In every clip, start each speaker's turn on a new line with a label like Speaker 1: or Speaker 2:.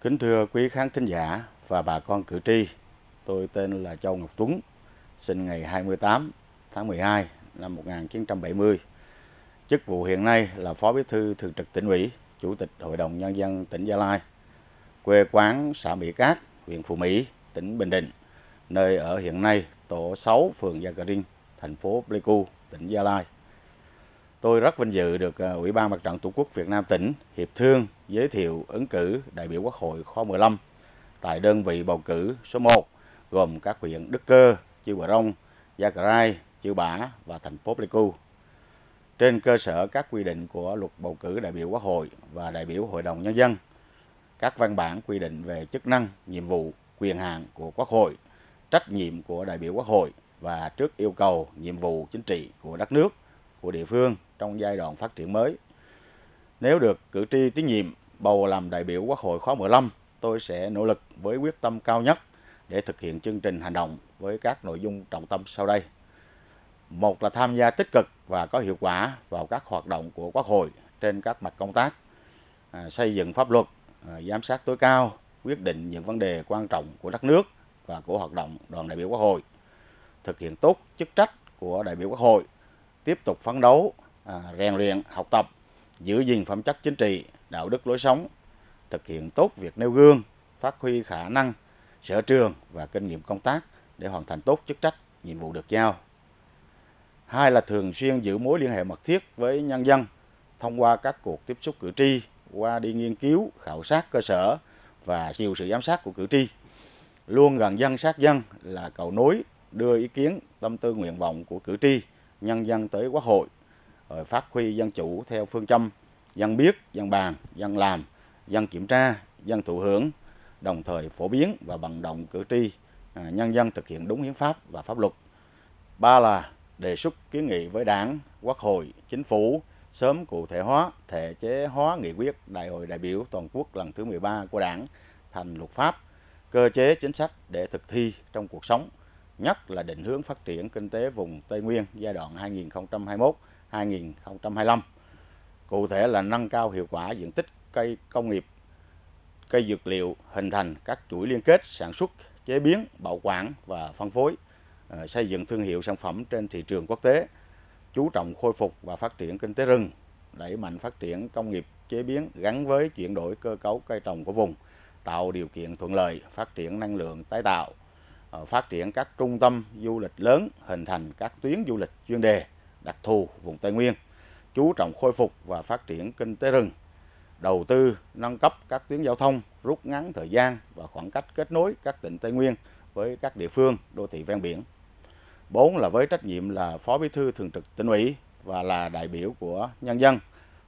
Speaker 1: Kính thưa quý khán thính giả và bà con cử tri, tôi tên là Châu Ngọc Tuấn, sinh ngày 28 tháng 12 năm 1970. Chức vụ hiện nay là Phó Bí thư Thường trực tỉnh ủy, Chủ tịch Hội đồng Nhân dân tỉnh Gia Lai, quê quán xã Mỹ Cát, huyện Phú Mỹ, tỉnh Bình Định, nơi ở hiện nay tổ 6 phường Gia Cờ Rinh, thành phố Pleiku, tỉnh Gia Lai. Tôi rất vinh dự được ờ, Ủy ban Mặt trận Tổ quốc Việt Nam tỉnh hiệp thương giới thiệu ứng cử đại biểu Quốc hội khóa 15 tại đơn vị bầu cử số 1 gồm các huyện Đức Cơ, Chư Bờ Rông, Gia Cà Rai, Chư Bả và thành phố Pleiku. Trên cơ sở các quy định của luật bầu cử đại biểu Quốc hội và đại biểu Hội đồng Nhân dân, các văn bản quy định về chức năng, nhiệm vụ, quyền hạn của Quốc hội, trách nhiệm của đại biểu Quốc hội và trước yêu cầu, nhiệm vụ chính trị của đất nước, của địa phương trong giai đoạn phát triển mới. Nếu được cử tri tín nhiệm, bầu làm đại biểu Quốc hội khóa 15, tôi sẽ nỗ lực với quyết tâm cao nhất để thực hiện chương trình hành động với các nội dung trọng tâm sau đây. Một là tham gia tích cực và có hiệu quả vào các hoạt động của Quốc hội trên các mặt công tác, à, xây dựng pháp luật, à, giám sát tối cao, quyết định những vấn đề quan trọng của đất nước và của hoạt động đoàn đại biểu Quốc hội, thực hiện tốt chức trách của đại biểu Quốc hội, tiếp tục phấn đấu, à, rèn luyện, học tập, giữ gìn phẩm chất chính trị, đạo đức lối sống, thực hiện tốt việc nêu gương, phát huy khả năng, sở trường và kinh nghiệm công tác để hoàn thành tốt chức trách, nhiệm vụ được giao. Hai là thường xuyên giữ mối liên hệ mật thiết với nhân dân thông qua các cuộc tiếp xúc cử tri, qua đi nghiên cứu, khảo sát cơ sở và chịu sự giám sát của cử tri. Luôn gần dân sát dân là cầu nối đưa ý kiến, tâm tư nguyện vọng của cử tri, nhân dân tới Quốc hội, rồi phát huy dân chủ theo phương châm dân biết, dân bàn, dân làm, dân kiểm tra, dân thụ hưởng, đồng thời phổ biến và vận động cử tri à, nhân dân thực hiện đúng hiến pháp và pháp luật. Ba là đề xuất kiến nghị với Đảng, Quốc hội, Chính phủ sớm cụ thể hóa, thể chế hóa nghị quyết Đại hội đại biểu toàn quốc lần thứ 13 của Đảng thành luật pháp, cơ chế chính sách để thực thi trong cuộc sống, nhất là định hướng phát triển kinh tế vùng Tây Nguyên giai đoạn 2021-2025 Cụ thể là nâng cao hiệu quả diện tích cây công nghiệp, cây dược liệu, hình thành các chuỗi liên kết sản xuất, chế biến, bảo quản và phân phối, ờ, xây dựng thương hiệu sản phẩm trên thị trường quốc tế, chú trọng khôi phục và phát triển kinh tế rừng, đẩy mạnh phát triển công nghiệp chế biến gắn với chuyển đổi cơ cấu cây trồng của vùng, tạo điều kiện thuận lợi phát triển năng lượng tái tạo, ờ, phát triển các trung tâm du lịch lớn, hình thành các tuyến du lịch chuyên đề đặc thù vùng Tây Nguyên chú trọng khôi phục và phát triển kinh tế rừng, đầu tư nâng cấp các tuyến giao thông, rút ngắn thời gian và khoảng cách kết nối các tỉnh Tây Nguyên với các địa phương, đô thị ven biển. bốn là với trách nhiệm là Phó Bí thư Thường trực tỉnh ủy và là đại biểu của nhân dân.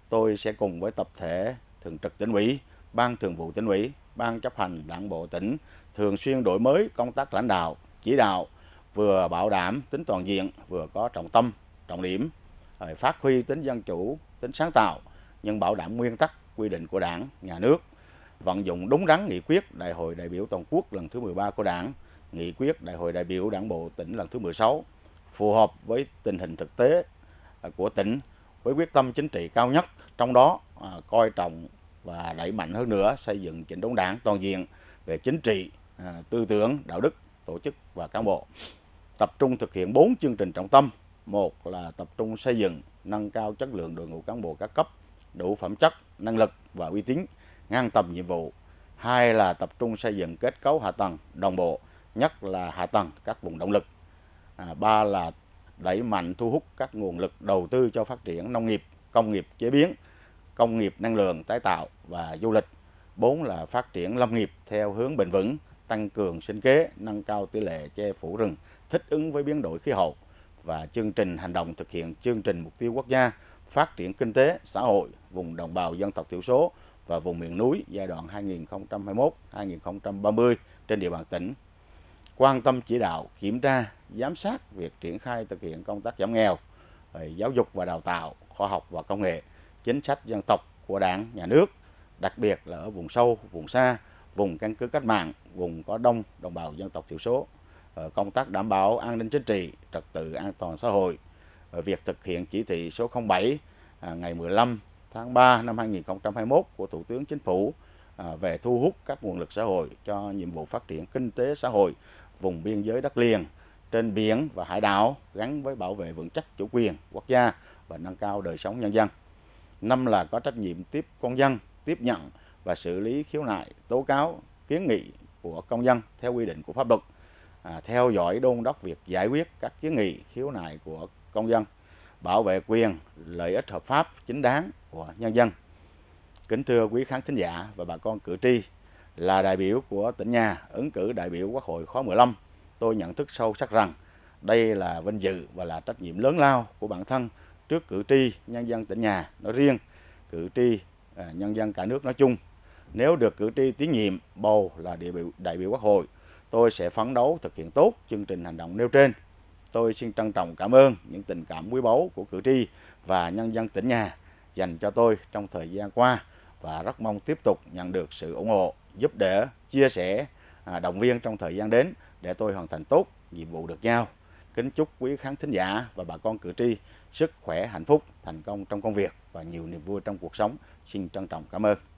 Speaker 1: Tôi sẽ cùng với tập thể Thường trực tỉnh ủy, Ban Thường vụ tỉnh ủy, Ban chấp hành Đảng bộ tỉnh thường xuyên đổi mới công tác lãnh đạo, chỉ đạo, vừa bảo đảm tính toàn diện, vừa có trọng tâm, trọng điểm phát huy tính dân chủ, tính sáng tạo nhưng bảo đảm nguyên tắc quy định của Đảng, nhà nước, vận dụng đúng đắn nghị quyết Đại hội đại biểu toàn quốc lần thứ 13 của Đảng, nghị quyết Đại hội đại biểu Đảng bộ tỉnh lần thứ 16 phù hợp với tình hình thực tế à, của tỉnh với quyết tâm chính trị cao nhất, trong đó à, coi trọng và đẩy mạnh hơn nữa xây dựng chỉnh đốn đảng toàn diện về chính trị, à, tư tưởng, đạo đức, tổ chức và cán bộ. Tập trung thực hiện 4 chương trình trọng tâm một là tập trung xây dựng, nâng cao chất lượng đội ngũ cán bộ các cấp, đủ phẩm chất, năng lực và uy tín, ngang tầm nhiệm vụ. Hai là tập trung xây dựng kết cấu hạ tầng đồng bộ, nhất là hạ tầng các vùng động lực. À, ba là đẩy mạnh thu hút các nguồn lực đầu tư cho phát triển nông nghiệp, công nghiệp chế biến, công nghiệp năng lượng tái tạo và du lịch. Bốn là phát triển lâm nghiệp theo hướng bền vững, tăng cường sinh kế, nâng cao tỷ lệ che phủ rừng, thích ứng với biến đổi khí hậu và chương trình hành động thực hiện chương trình mục tiêu quốc gia phát triển kinh tế xã hội vùng đồng bào dân tộc thiểu số và vùng miền núi giai đoạn 2021-2030 trên địa bàn tỉnh. Quan tâm chỉ đạo, kiểm tra, giám sát việc triển khai thực hiện công tác giảm nghèo, giáo dục và đào tạo, khoa học và công nghệ, chính sách dân tộc của Đảng, Nhà nước, đặc biệt là ở vùng sâu, vùng xa, vùng căn cứ cách mạng, vùng có đông đồng bào dân tộc thiểu số Ờ, công tác đảm bảo an ninh chính trị, trật tự an toàn xã hội, ờ, việc thực hiện chỉ thị số 07 à, ngày 15 tháng 3 năm 2021 của Thủ tướng Chính phủ à, về thu hút các nguồn lực xã hội cho nhiệm vụ phát triển kinh tế xã hội vùng biên giới đất liền, trên biển và hải đảo gắn với bảo vệ vững chắc chủ quyền quốc gia và nâng cao đời sống nhân dân. Năm là có trách nhiệm tiếp công dân, tiếp nhận và xử lý khiếu nại, tố cáo, kiến nghị của công dân theo quy định của pháp luật. À, theo dõi đôn đốc việc giải quyết các kiến nghị khiếu nại của công dân, bảo vệ quyền, lợi ích hợp pháp chính đáng của nhân dân. Kính thưa quý khán thính giả và bà con cử tri, là đại biểu của tỉnh nhà ứng cử đại biểu Quốc hội khóa 15, tôi nhận thức sâu sắc rằng đây là vinh dự và là trách nhiệm lớn lao của bản thân trước cử tri nhân dân tỉnh nhà nói riêng, cử tri à, nhân dân cả nước nói chung. Nếu được cử tri tín nhiệm bầu là đại biểu, đại biểu Quốc hội Tôi sẽ phấn đấu thực hiện tốt chương trình hành động nêu trên. Tôi xin trân trọng cảm ơn những tình cảm quý báu của cử tri và nhân dân tỉnh nhà dành cho tôi trong thời gian qua và rất mong tiếp tục nhận được sự ủng hộ, giúp đỡ, chia sẻ, à, động viên trong thời gian đến để tôi hoàn thành tốt nhiệm vụ được giao. Kính chúc quý khán thính giả và bà con cử tri sức khỏe, hạnh phúc, thành công trong công việc và nhiều niềm vui trong cuộc sống. Xin trân trọng cảm ơn.